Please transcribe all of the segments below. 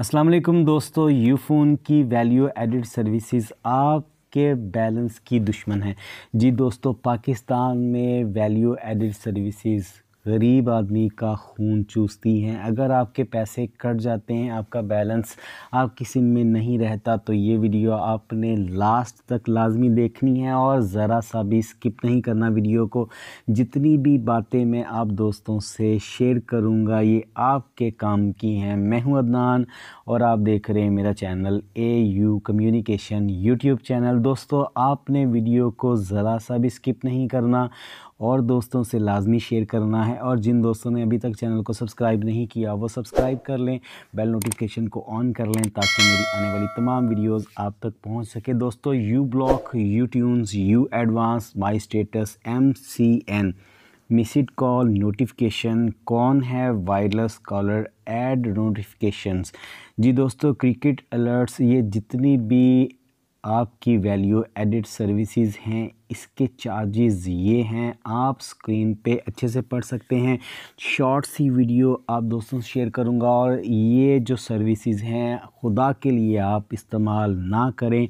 अस्सलाम वालेकुम दोस्तों यू फ़ोन की वैल्यू एडिड सर्विसेज आपके बैलेंस की दुश्मन है जी दोस्तों पाकिस्तान में वैल्यू एडिड सर्विसेज गरीब आदमी का खून चूसती हैं अगर आपके पैसे कट जाते हैं आपका बैलेंस आपकी सिम में नहीं रहता तो ये वीडियो आपने लास्ट तक लाजमी देखनी है और ज़रा सा भी स्किप नहीं करना वीडियो को जितनी भी बातें मैं आप दोस्तों से शेयर करूँगा ये आपके काम की हैं मैं हूँ अदनान और आप देख रहे हैं मेरा channel A U communication YouTube channel दोस्तों आपने वीडियो को ज़रा सा भी स्किप नहीं करना और दोस्तों से लाजमी शेयर करना है और जिन दोस्तों ने अभी तक चैनल को सब्सक्राइब नहीं किया वो सब्सक्राइब कर लें बेल नोटिफिकेशन को ऑन कर लें ताकि मेरी आने वाली तमाम वीडियोस आप तक पहुंच सके दोस्तों U block U tunes U advance my status M C N missed call notification कौन है वायरलेस कॉलर एड नोटिफिकेशंस जी दोस्तों क्रिकेट अलर्ट्स ये जितनी भी आपकी वैल्यू एडिड सर्विसेज हैं इसके चार्जेस ये हैं आप स्क्रीन पे अच्छे से पढ़ सकते हैं शॉर्ट सी वीडियो आप दोस्तों से शेयर करूँगा और ये जो सर्विसेज हैं खुदा के लिए आप इस्तेमाल ना करें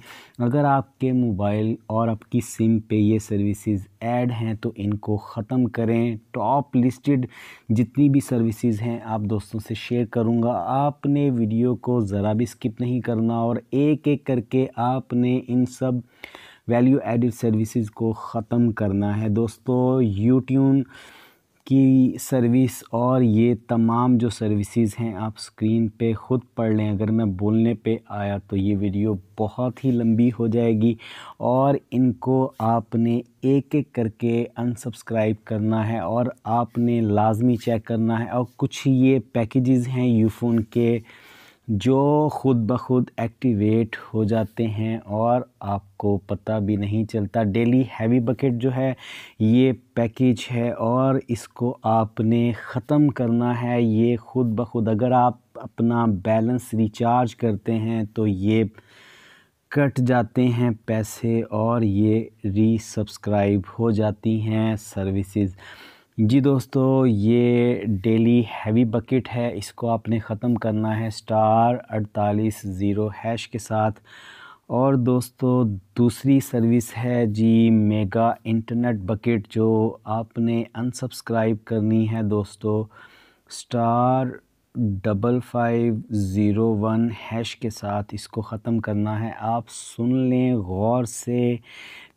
अगर आपके मोबाइल और आपकी सिम पे ये सर्विसेज ऐड हैं तो इनको ख़त्म करें टॉप लिस्टेड जितनी भी सर्विसेज हैं आप दोस्तों से शेयर करूँगा आपने वीडियो को ज़रा भी स्किप नहीं करना और एक एक करके आपने इन सब वैल्यू एडिड सर्विसेज को ख़त्म करना है दोस्तों यूट्यून की सर्विस और ये तमाम जो सर्विसेज हैं आप स्क्रीन पे ख़ुद पढ़ लें अगर मैं बोलने पे आया तो ये वीडियो बहुत ही लंबी हो जाएगी और इनको आपने एक एक करके अनसब्सक्राइब करना है और आपने लाजमी चेक करना है और कुछ ये पैकेजेस हैं यूफोन के जो खुद ब खुद एक्टिवेट हो जाते हैं और आपको पता भी नहीं चलता डेली हैवी बकेट जो है ये पैकेज है और इसको आपने ख़त्म करना है ये खुद ब खुद अगर आप अपना बैलेंस रिचार्ज करते हैं तो ये कट जाते हैं पैसे और ये रीसब्सक्राइब हो जाती हैं सर्विसेज़ जी दोस्तों ये डेली हैवी बकेट है इसको आपने ख़त्म करना है स्टार अड़तालीस ज़ीरो हैश के साथ और दोस्तों दूसरी सर्विस है जी मेगा इंटरनेट बकेट जो आपने अनसब्सक्राइब करनी है दोस्तों star double five zero one hash के साथ इसको ख़त्म करना है आप सुन लें गौर से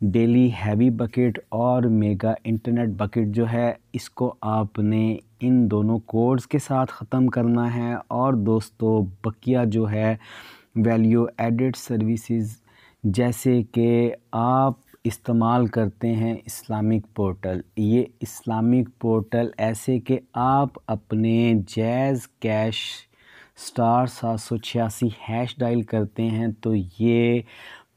डेली हैवी बकेट और मेगा इंटरनेट बकेट जो है इसको आपने इन दोनों कोड्स के साथ ख़त्म करना है और दोस्तों बकिया जो है वैल्यू एडिड सर्विसेज जैसे कि आप इस्तेमाल करते हैं इस्लामिक पोर्टल ये इस्लामिक पोर्टल ऐसे कि आप अपने जैज़ कैश स्टार सात सौ छियासी हैश डायल करते हैं तो ये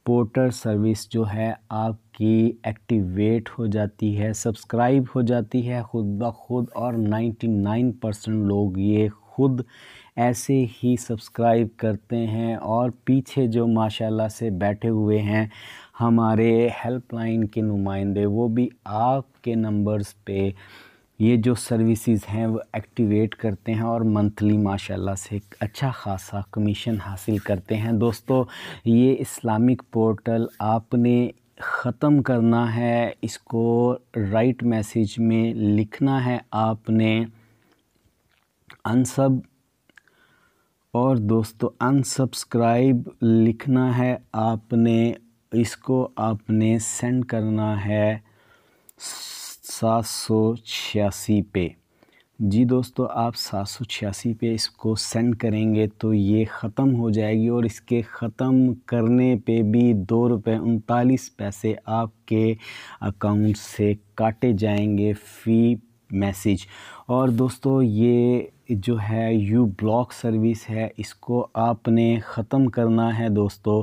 पोर्टल सर्विस जो है आपकी एक्टिवेट हो जाती है सब्सक्राइब हो जाती है ख़ुद ब खुद और नाइन्टी नाइन परसेंट लोग ये खुद ऐसे ही सब्सक्राइब करते हैं और पीछे जो माशाल्लाह से बैठे हुए हैं हमारे हेल्पलाइन के नुमाइंदे वो भी आपके नंबर्स पे ये जो सर्विसेज हैं वो एक्टिवेट करते हैं और मंथली माशाल्लाह से अच्छा खासा कमीशन हासिल करते हैं दोस्तों ये इस्लामिक पोर्टल आपने ख़त्म करना है इसको राइट मैसेज में लिखना है आपने अनसब और दोस्तों अनसब्सक्राइब लिखना है आपने इसको आपने सेंड करना है सात सौ छियासी पे जी दोस्तों आप सात सौ छियासी पे इसको सेंड करेंगे तो ये ख़त्म हो जाएगी और इसके ख़त्म करने पे भी दो रुपये उनतालीस पैसे आपके अकाउंट से काटे जाएंगे फ़ी मैसेज और दोस्तों ये जो है यू ब्लॉक सर्विस है इसको आपने ख़त्म करना है दोस्तों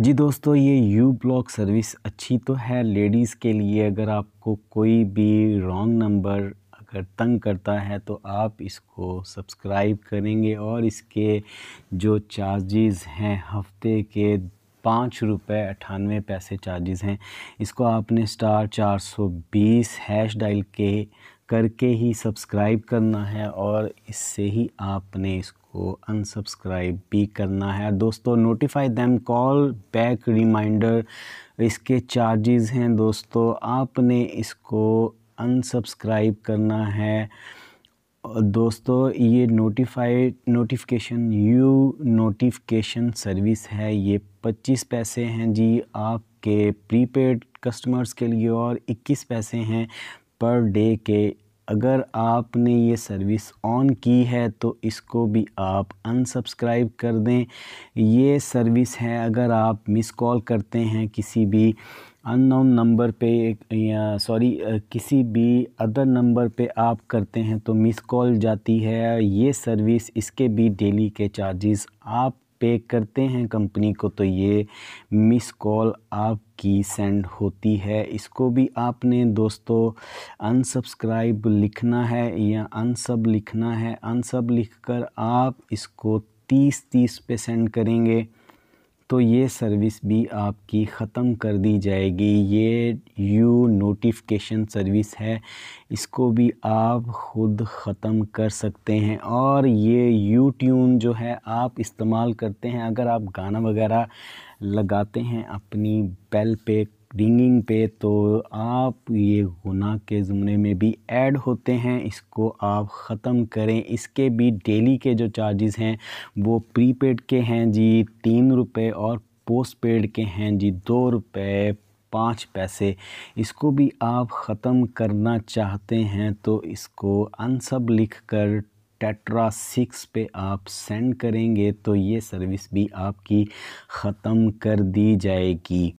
जी दोस्तों ये यू ब्लॉक सर्विस अच्छी तो है लेडीज़ के लिए अगर आपको कोई भी रॉन्ग नंबर अगर तंग करता है तो आप इसको सब्सक्राइब करेंगे और इसके जो चार्जेस हैं हफ्ते के पाँच रुपये अठानवे पैसे चार्जेस हैं इसको आपने स्टार चार सौ बीस हैश डाइल के करके ही सब्सक्राइब करना है और इससे ही आपने इसको को अनसब्सक्राइब भी करना है दोस्तों notify them call back reminder इसके चार्जेस हैं दोस्तों आपने इसको अनसब्सक्राइब करना है दोस्तों ये notify notification U notification service है ये 25 पैसे हैं जी आपके प्रीपेड कस्टमर्स के लिए और 21 पैसे हैं पर डे के अगर आपने ये सर्विस ऑन की है तो इसको भी आप अनसब्सक्राइब कर दें ये सर्विस है अगर आप मिस कॉल करते हैं किसी भी अननोन नंबर पे या सॉरी किसी भी अदर नंबर पे आप करते हैं तो मिस कॉल जाती है ये सर्विस इसके भी डेली के चार्जेस आप पे करते हैं कंपनी को तो ये मिस कॉल आपकी सेंड होती है इसको भी आपने दोस्तों अनसब्सक्राइब लिखना है या अनसब लिखना है अनसब लिखकर आप इसको तीस तीस पे सेंड करेंगे तो ये सर्विस भी आपकी ख़त्म कर दी जाएगी ये यू नोटिफिकेशन सर्विस है इसको भी आप ख़ुद ख़त्म कर सकते हैं और ये यू ट्यून जो है आप इस्तेमाल करते हैं अगर आप गाना वगैरह लगाते हैं अपनी बेल पे रिंगिंग पे तो आप ये गुना के जुमने में भी ऐड होते हैं इसको आप ख़त्म करें इसके भी डेली के जो चार्जेस हैं वो प्रीपेड के हैं जी तीन रुपये और पोस्ट पेड के हैं जी दो रुपये पाँच पैसे इसको भी आप ख़त्म करना चाहते हैं तो इसको अनसब लिख कर टेट्रा सिक्स पे आप सेंड करेंगे तो ये सर्विस भी आपकी ख़त्म कर दी जाएगी